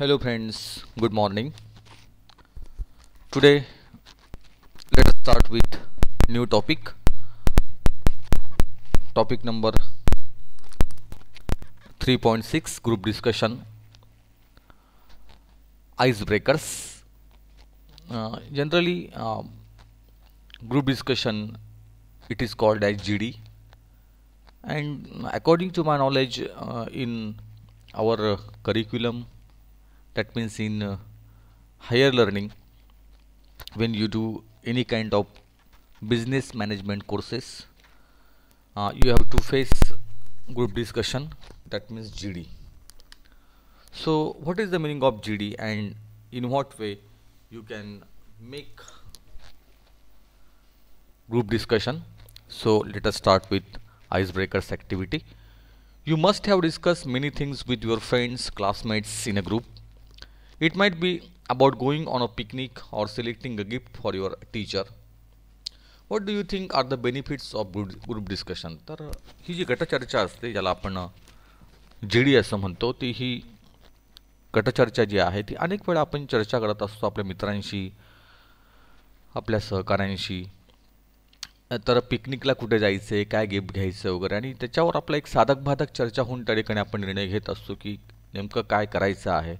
hello friends good morning today let's start with new topic topic number 3.6 group discussion icebreakers uh, generally uh, group discussion it is called as GD and according to my knowledge uh, in our uh, curriculum that means in uh, higher learning when you do any kind of business management courses uh, you have to face group discussion that means GD so what is the meaning of GD and in what way you can make group discussion so let us start with icebreakers activity you must have discussed many things with your friends classmates in a group It might be about going on a picnic or selecting a gift for your teacher. What do you think are the benefits of group group discussion तर ही जी गटचर्चा असते ज्याला आपण जे D असं म्हणतो ती ही गटचर्चा जी आहे ती अनेक वेळा आपण चर्चा करत असतो आपल्या मित्रांशी आपल्या सहकाऱ्यांशी तर पिकनिकला कुठे आहे काय गिफ्ट घ्यायचं वगैरे आणि त्याच्यावर आपला एक साधक बाधक चर्चा होऊन त्या ठिकाणी आपण निर्णय घेत असतो की नेमकं काय करायचं आहे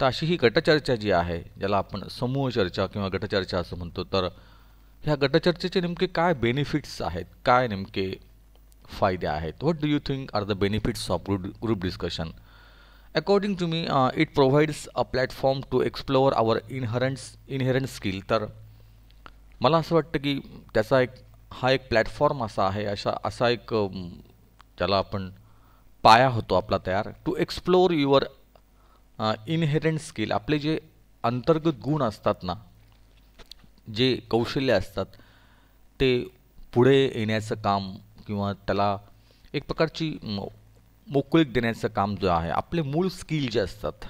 तर अशी ही गटचर्चा जी आहे ज्याला आपण समूह चर्चा किंवा गटचर्चा असं म्हणतो तर ह्या गटचर्चेचे नेमके काय बेनिफिट्स आहेत काय नेमके फायदे आहेत what do you think are the benefits of group group discussion according to me it provides a platform to explore our inherents inherent skill तर मला असं वाटतं की त्याचा एक हा एक प्लॅटफॉर्म असा आहे अशा असा एक ज्याला आपण पाया होतो आपला तयार to explore your inherent skill आपले जे अंतर्गत गुण असतात ना जे कौशल्य असतात ते पुढे येण्याचं काम किंवा त्याला एक प्रकारची मोकळीक देण्याचं काम जे आहे आपले मूळ स्किल जे असतात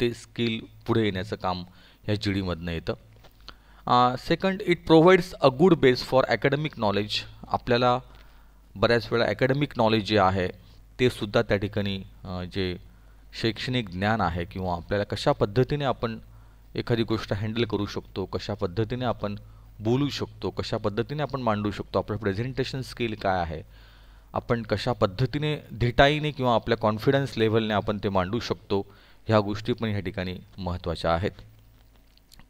ते स्किल पुढे येण्याचं काम ह्या जी डीमधनं येतं second it provides a good base for academic knowledge आपल्याला बऱ्याच वेळा अकॅडमिक नॉलेज जे आहे ते सुद्धा त्या ठिकाणी जे शैक्षणिक ज्ञान आहे किंवा आपल्याला कशा पद्धतीने आपण एखादी गोष्ट हँडल करू शकतो कशा पद्धतीने आपण बोलू शकतो कशा पद्धतीने आपण मांडू शकतो आपलं प्रेझेंटेशन स्किल काय आहे आपण कशा पद्धतीने धिटाईने किंवा आपल्या कॉन्फिडन्स लेवलने आपण ते मांडू शकतो ह्या गोष्टी पण ह्या ठिकाणी महत्त्वाच्या आहेत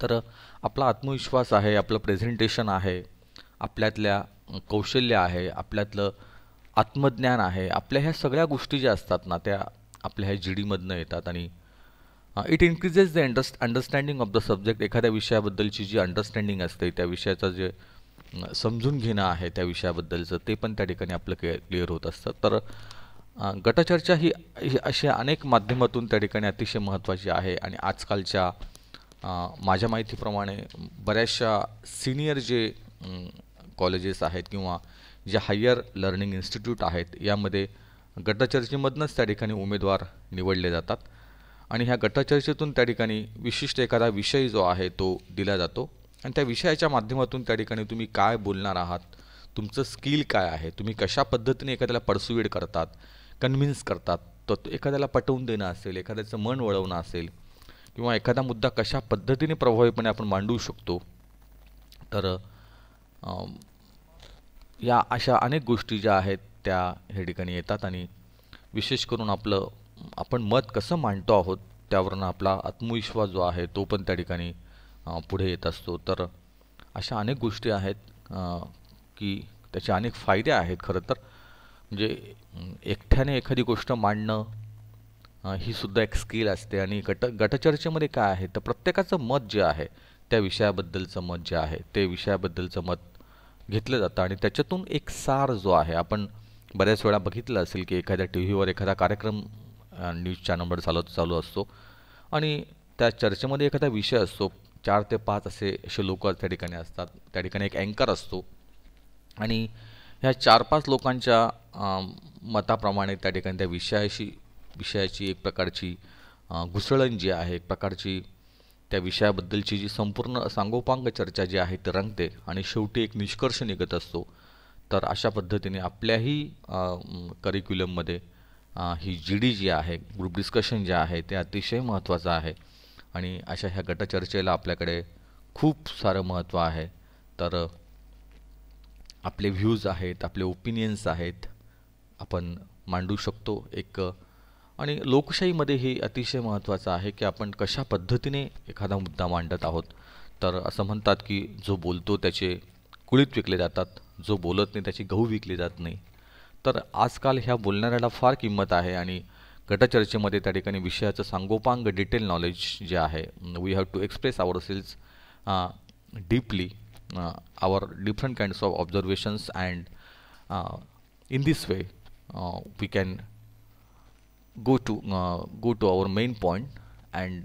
तर आपला आत्मविश्वास आहे आपलं प्रेझेंटेशन आहे आपल्यातल्या कौशल्य आहे आपल्यातलं आत्मज्ञान आहे आपल्या ह्या सगळ्या गोष्टी ज्या असतात ना त्या आपल्या ह्या जी डीमधनं येतात आणि it increases the unders understanding of the subject एखाद्या विषयाबद्दलची जी अंडरस्टँडिंग असते त्या विषयाचं जे समजून घेणं आहे त्या विषयाबद्दलचं ते पण त्या ठिकाणी आपलं क्लिअर क्लिअर होत असतं तर गटचर्चा ही अशी अनेक माध्यमातून त्या ठिकाणी अतिशय महत्त्वाची आहे आणि आजकालच्या माझ्या माहितीप्रमाणे बऱ्याचशा सिनियर जे कॉलेजेस आहेत किंवा ज्या हायर लर्निंग इन्स्टिट्यूट आहेत यामध्ये गटचर्चेमधनंच त्या ठिकाणी उमेदवार निवडले जातात आणि ह्या गटचर्चेतून त्या ठिकाणी विशिष्ट एखादा विषय जो आहे तो दिला जातो आणि त्या विषयाच्या माध्यमातून त्या ठिकाणी तुम्ही काय बोलणार आहात तुमचं स्किल काय आहे तुम्ही कशा पद्धतीने एखाद्याला पर्सुएड करतात कन्व्हिन्स करतात तर एखाद्याला पटवून देणं असेल एखाद्याचं मन वळवणं असेल किंवा एखादा मुद्दा कशा पद्धतीने प्रभावीपणे आपण मांडू शकतो तर या अशा अनेक गोष्टी ज्या आहेत त्या हे ठिकाणी येतात आणि विशेष करून आपलं आपण मत कसं मांडतो आहोत त्यावरून आपला आत्मविश्वास जो आहे तो पण त्या ठिकाणी पुढे येत असतो तर अशा अनेक गोष्टी आहेत की त्याचे अनेक फायदे आहेत खरं तर म्हणजे एकट्याने एखादी गोष्ट मांडणं ही सुद्धा एक स्किल असते आणि गट गटचर्चेमध्ये काय आहे तर प्रत्येकाचं मत जे आहे त्या विषयाबद्दलचं मत जे आहे ते विषयाबद्दलचं मत घेतलं जातं आणि त्याच्यातून एक सार जो आहे आपण बऱ्याच वेळा बघितलं असेल की एखाद्या टी व्हीवर एखादा कार्यक्रम न्यूज चॅनलवर चालत चालू असतो आणि त्या चर्चेमध्ये एखादा विषय असतो चार ते पाच असे असे लोक त्या ठिकाणी असतात त्या ठिकाणी एक अँकर असतो आणि ह्या चार पाच लोकांच्या मताप्रमाणे त्या ठिकाणी त्या विषयाशी विषयाची एक प्रकारची घुसळण जी आहे एक प्रकारची त्या विषयाबद्दलची जी संपूर्ण सांगोपांग चर्चा जी आहे ती रंगते आणि शेवटी एक निष्कर्ष निघत असतो तर अशा पद्धतीने आपल्याही करिक्युलममध्ये ही जी डी जी आहे ग्रुप डिस्कशन जे आहे ते अतिशय महत्त्वाचं आहे आणि अशा ह्या गटचर्चेला आपल्याकडे खूप सारं महत्त्व आहे तर आपले व्ह्यूज आहेत आपले ओपिनियन्स आहेत आपण मांडू शकतो एक आणि लोकशाहीमध्ये हे अतिशय महत्त्वाचं आहे की आपण कशा पद्धतीने एखादा मुद्दा मांडत आहोत तर असं म्हणतात की जो बोलतो त्याचे कुळीत विकले जातात जो बोलत नाही त्याची गहू विकली जात नाही तर आजकाल ह्या बोलणाऱ्याला फार किंमत आहे आणि गटचर्चेमध्ये त्या ठिकाणी विषयाचं सांगोपांग डिटेल नॉलेज जे आहे we have to express ourselves deeply our different kinds of observations and in this way we can go to go to our main point and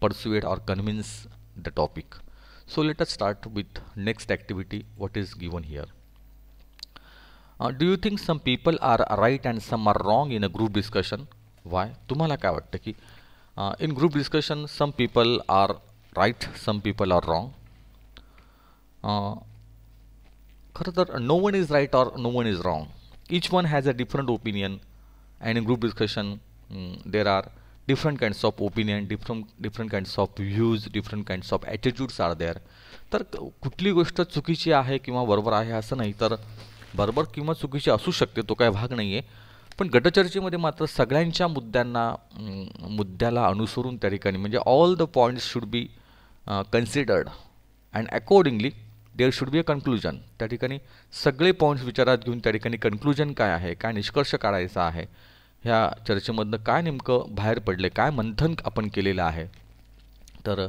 persuade or convince the topic so let us start with next activity what is given here uh, do you think some people are right and some are wrong in a group discussion why तुम्हाला काय वाटतं की in group discussion some people are right, some people are wrong. खरं तर no one is right or no one is wrong. each one has a different opinion and in group discussion mm, there are different kinds of opinion different different kinds of views different kinds of attitudes are there तर कुठली गोष्ट चुकीची आहे किंवा बरोबर आहे असं नाही तर बरोबर किंवा चुकीची असू शकते तो काही भाग नाही आहे पण गटचर्चेमध्ये मात्र सगळ्यांच्या मुद्द्यांना मुद्द्याला अनुसरून त्या ठिकाणी म्हणजे all the points should be considered and accordingly there should be a conclusion त्या ठिकाणी सगळे पॉईंट्स विचारात घेऊन त्या ठिकाणी कन्क्लुजन काय आहे काय निष्कर्ष काढायचा आहे ह्या चर्चेमधनं काय नेमकं बाहेर पडले काय मंथन आपण केलेलं आहे तर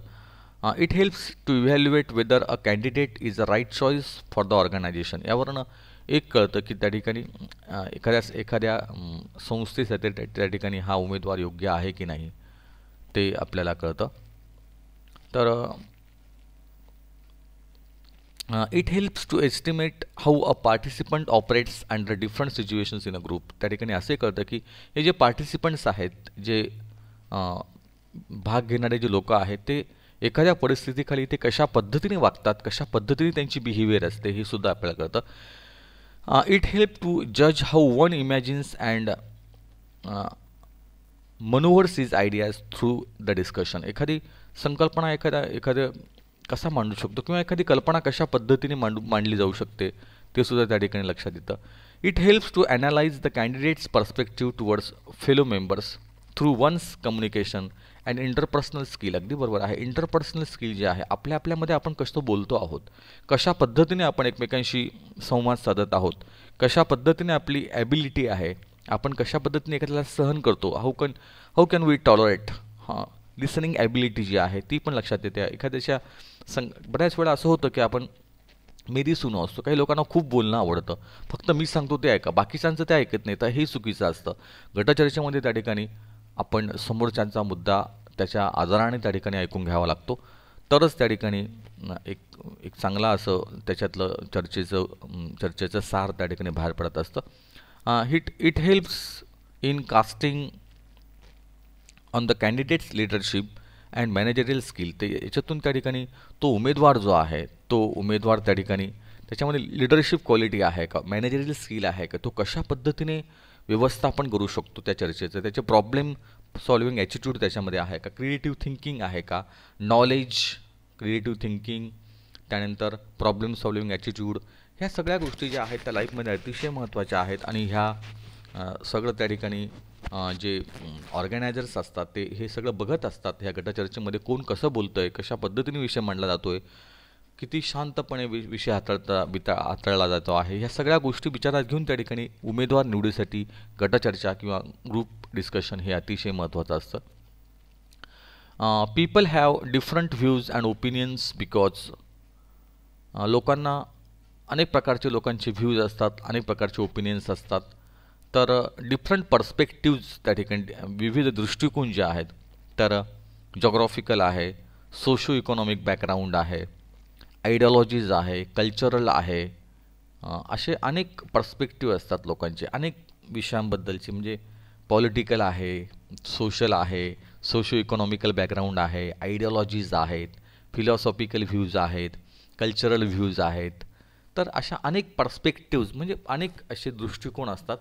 it helps to evaluate whether a candidate is a right choice for the organisation यावरनं एक कळतं की त्या ठिकाणी एखाद्या एखाद्या संस्थेसाठी त्या ठिकाणी हा उमेदवार योग्य आहे की नाही ते आपल्याला कळतं तर it helps to estimate how a participant operates operates different situations in a group त्या ठिकाणी असे कळतं की हे जे पार्टिसिपंट्स आहेत जे uh, भाग घेणारे जे लोक आहेत ते एखाद्या परिस्थितीखाली ते कशा पद्धतीने वागतात कशा पद्धतीने त्यांची बिहेवियर असते हे सुद्धा आपल्याला कळतं इट हेल्प टू जज how one imagines and manoeuvres his ideas through the discussion एखादी संकल्पना एखाद्या एखाद्या कसा मांडू शकतो किंवा एखादी कल्पना कशा पद्धतीने मांडू मांडली जाऊ शकते ते सुद्धा त्या ठिकाणी लक्षात येतं it helps to analyse the candidate's perspective towards fellow members through one's communication and interpersonal skill अगदी बरोबर आहे इंटरपर्सनल स्किल जे आहे आपल्या आपल्यामध्ये आपण कसं बोलतो आहोत कशा पद्धतीने आपण एकमेकांशी संवाद साधत आहोत कशा पद्धतीने आपली ॲबिलिटी आहे आपण कशा पद्धतीने एखाद्याला सहन करतो how can how can we tolerate हां लिसनिंग ॲबिलिटी जी आहे ती पण लक्षात येते एखाद्याच्या संग बऱ्याच वेळा असं होतं की आपण मेरी सुनो असतो काही लोकांना खूप बोलणं आवडतं फक्त मी सांगतो ते ऐका बाकीच्यांचं ते ऐकत नाही तर हे चुकीचं असतं गटचर्चेमध्ये त्या ठिकाणी आपण समोरच्यांचा मुद्दा त्याच्या आजाराने त्या ठिकाणी ऐकून घ्यावा लागतो तरच त्या ठिकाणी एक एक चांगला असं त्याच्यातलं चर्चेचं चर्चेचं सार त्या ठिकाणी बाहेर पडत असतं hit it helps in casting on the candidate's leadership and managerial skill ते याच्यातून त्या ठिकाणी तो उमेदवार जो आहे तो उमेदवार त्या ठिकाणी त्याच्यामध्ये लिडरशिप क्वालिटी आहे का मॅनेजरियल स्किल आहे का तो कशा पद्धतीने व्यवस्थापन करू शकतो त्या चर्चेचं त्याचे प्रॉब्लेम सॉल्विंग ॲटिट्यूड त्याच्यामध्ये आहे का क्रिएटिव्ह थिंकिंग आहे का नॉलेज क्रिएटिव्ह थिंकिंग त्यानंतर प्रॉब्लेम सॉल्विंग ॲटिट्यूड ह्या सगळ्या गोष्टी ज्या आहेत त्या लाईफमध्ये अतिशय महत्त्वाच्या आहेत आणि ह्या सगळं त्या ठिकाणी जे ऑर्गनायझर्स असतात ते हे सगळं बघत असतात ह्या गटचर्चेमध्ये कोण कसं बोलतं आहे कशा पद्धतीने विषय मांडला जातो आहे किती शांतपणे वि विषय हाताळता बिता हाताळला जातो आहे ह्या सगळ्या गोष्टी विचारात घेऊन त्या ठिकाणी उमेदवार निवडीसाठी गटचर्चा किंवा ग्रुप डिस्कशन हे अतिशय महत्त्वाचं असतं people have different views and opinions because लोकांना अनेक प्रकारचे लोकांचे व्ह्यूज असतात अनेक प्रकारचे ओपिनियन्स असतात तर डिफरंट पर्स्पेक्टिव्ज त्या ठिकाणी विविध दृष्टिकोन जे आहेत तर जॉग्रॉफिकल आहे सोशो इकॉनॉमिक बॅकग्राऊंड आहे आयडियॉलॉजीज आहे कल्चरल आहे असे अनेक पर्स्पेक्टिव असतात लोकांचे अनेक विषयांबद्दलचे म्हणजे पॉलिटिकल आहे सोशल आहे सोशो इकॉनॉमिकल बॅकग्राऊंड आहे आयडियॉलॉजीज आहेत फिलॉसॉफिकल व्ह्यूज आहेत कल्चरल व्ह्यूज आहेत तर अशा अनेक पर्स्पेक्टिव्ज म्हणजे अनेक असे दृष्टिकोन असतात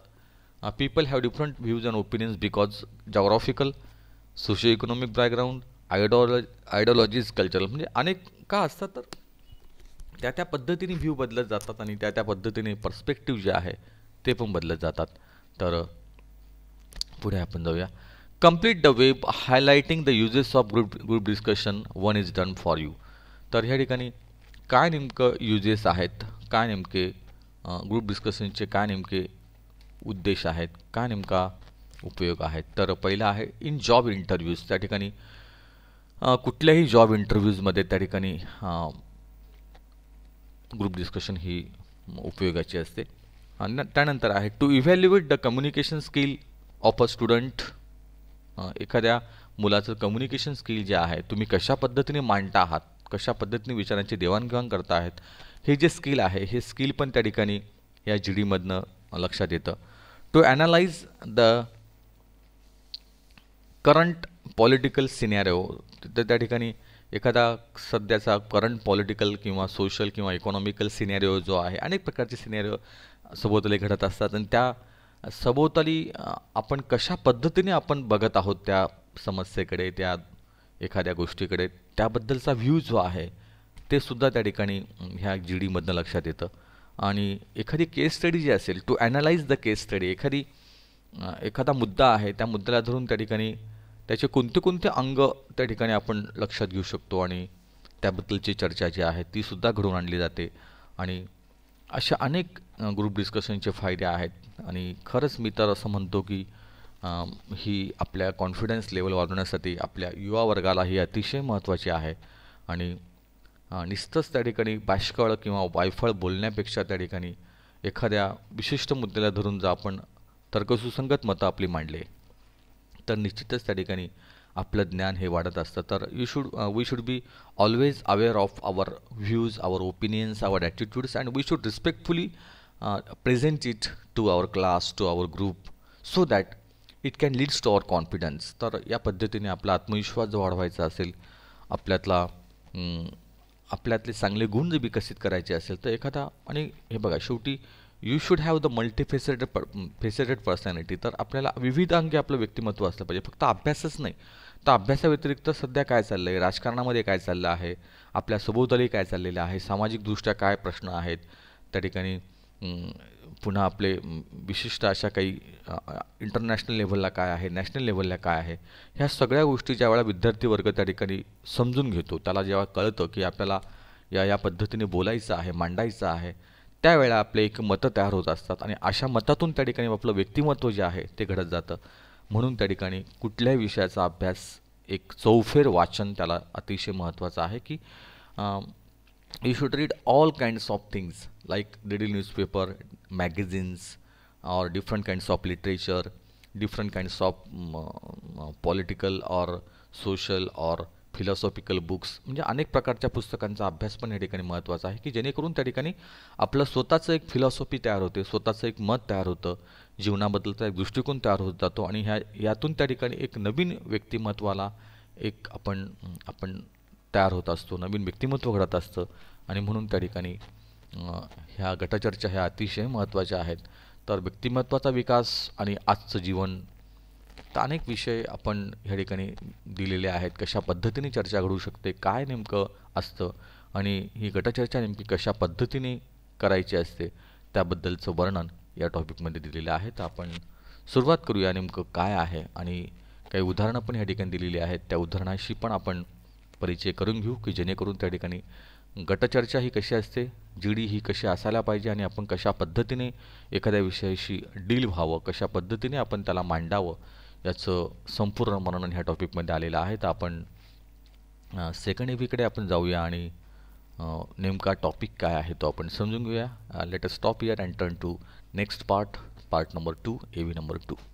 people have different views and opinions because geographical geographical, economic background ideolo ideologies cultural म्हणजे अनेक का असतात तर त्या त्या पद्धतीने व्ह्यू बदलत जातात आणि त्या त्या पद्धतीने पर्स्पेक्टिव्ह जे आहे ते पण बदलत जातात तर uh, पुढे आपण जाऊया complete the web highlighting the uses of group group discussion one is done for you तर ह्या ठिकाणी काय नेमकं युजेस आहेत काय नेमके ग्रुप uh, डिस्कशनचे काय नेमके उद्देश आहेत का नेमका उपयोग आहेत तर पहिला आहे इन जॉब इंटरव्ह्यूज त्या ठिकाणी कुठल्याही जॉब इंटरव्ह्यूजमध्ये त्या ठिकाणी ग्रुप डिस्कशन ही उपयोगाची असते त्यानंतर आहे to evaluate the communication skill of a student एखाद्या मुलाचं कम्युनिकेशन स्किल जे आहे तुम्ही कशा पद्धतीने मांडता आहात कशा पद्धतीने विचारांची देवाणघेवाण करता आहेत हे जे स्किल आहे हे स्किल पण त्या ठिकाणी या जी डीमधनं लक्षात येतं to analyse the current political scenario तर त्या ठिकाणी एखादा सध्याचा करंट पॉलिटिकल किंवा सोशल किंवा इकॉनॉमिकल सिनॅरिओ जो आहे अनेक प्रकारचे सिनॅरिओ सभोवताली घडत असतात आणि त्या सभोवताली आपण कशा पद्धतीने आपण बघत आहोत त्या समस्येकडे त्या एखाद्या गोष्टीकडे त्याबद्दलचा व्ह्यू जो आहे ते सुद्धा त्या ठिकाणी ह्या जी डीमधनं लक्षात येतं आणि एखादी केस स्टडी जी असेल to analyse the case study एखादी एखादा मुद्दा आहे त्या मुद्द्याला धरून त्या ठिकाणी त्याचे कोणते कोणते अंग त्या ठिकाणी आपण लक्षात घेऊ शकतो आणि त्याबद्दलची चर्चा जी आहे तीसुद्धा घडवून आणली जाते आणि अशा अनेक ग्रुप डिस्कशनचे फायदे आहेत आणि खरंच मी तर असं म्हणतो की ही आपल्या कॉन्फिडन्स लेवल वाढवण्यासाठी आपल्या युवा वर्गाला ही अतिशय महत्त्वाची आहे आणि निस्तच त्या ठिकाणी बाष्कळ किंवा वायफळ बोलण्यापेक्षा त्या ठिकाणी एखाद्या विशिष्ट मुद्द्याला धरून जर आपण तर्कसुसंगत मतं आपली मांडले तर निश्चितच त्या ठिकाणी आपलं ज्ञान हे वाढत असतं तर you should we should be always aware of our views our opinions our attitudes and we should respectfully present it to our class to our group so that it can leads to our confidence तर या पद्धतीने आपला आत्मविश्वास जो वाढवायचा असेल आपल्यातला आपल्यातले चांगले गुण जर विकसित करायचे असेल तर एखादा आणि हे बघा शेवटी you should have the multifaceted per faceted personality तर आपल्याला विविध अंगी आपलं व्यक्तिमत्व असलं पाहिजे फक्त अभ्यासच नाही तर अभ्यासाव्यतिरिक्त सध्या काय चाललं आहे राजकारणामध्ये काय चाललं आहे आपल्या सभोवताली काय चाललेलं आहे सामाजिकदृष्ट्या काय प्रश्न आहेत त्या ठिकाणी पुन्हा आपले विशिष्ट अशा काही इंटरनॅशनल लेव्हलला काय आहे नॅशनल लेव्हलला काय आहे ह्या सगळ्या गोष्टी ज्या वेळा विद्यार्थी वर्ग त्या ठिकाणी समजून घेतो त्याला जेव्हा कळतं की आपल्याला या या पद्धतीने बोलायचं आहे मांडायचं आहे त्यावेळा आपले एक मतं तयार होत असतात आणि अशा मतातून त्या ठिकाणी आपलं व्यक्तिमत्व जे आहे ते घडत जातं म्हणून त्या ठिकाणी कुठल्याही विषयाचा अभ्यास एक चौफेर वाचन त्याला अतिशय महत्त्वाचं आहे की you should read all kinds of things like daily newspaper magazines or different kinds of literature different kinds of political uh, social or philosophical books म्हणजे अनेक प्रकारच्या पुस्तकांचा अभ्यास पण या ठिकाणी महत्त्वाचा आहे की जेणेकरून त्या ठिकाणी आपलं स्वतःचं एक फिलॉसॉफी तयार होते स्वतःचं एक मत तयार होतं जीवनाबद्दलचा एक दृष्टिकोन तयार होत जातो आणि ह्या यातून त्या ठिकाणी एक नवीन व्यक्तिमत्वाला एक आपण आपण तयार होत असतो नवीन व्यक्तिमत्व घडत असतं आणि म्हणून त्या ठिकाणी ह्या गटचर्चा ह्या अतिशय महत्त्वाच्या आहेत तर व्यक्तिमत्वाचा विकास आणि आजचं जीवन तर अनेक विषय आपण ह्या ठिकाणी दिलेले आहेत कशा पद्धतीने चर्चा घडू शकते काय नेमकं असतं आणि ही गटचर्चा नेमकी कशा पद्धतीने करायची असते त्याबद्दलचं वर्णन या टॉपिकमध्ये दिलेलं आहे तर आपण सुरुवात करूया नेमकं काय आहे आणि काही उदाहरणं पण ह्या ठिकाणी दिलेली आहेत त्या उदाहरणाशी पण आपण परिचय करून घेऊ की जेणेकरून त्या ठिकाणी गटचर्चा ही कशी असते जी डी ही कशी असायला पाहिजे आणि आपण कशा पद्धतीने एखाद्या विषयाशी डील व्हावं कशा पद्धतीने आपण त्याला मांडावं याचं संपूर्ण वर्णन ह्या टॉपिकमध्ये आलेलं आहे तर आपण सेकंड एव्हीकडे आपण जाऊया आणि नेमका टॉपिक काय आहे तो आपण समजून घेऊया let us stop here and turn to next part part number two A number to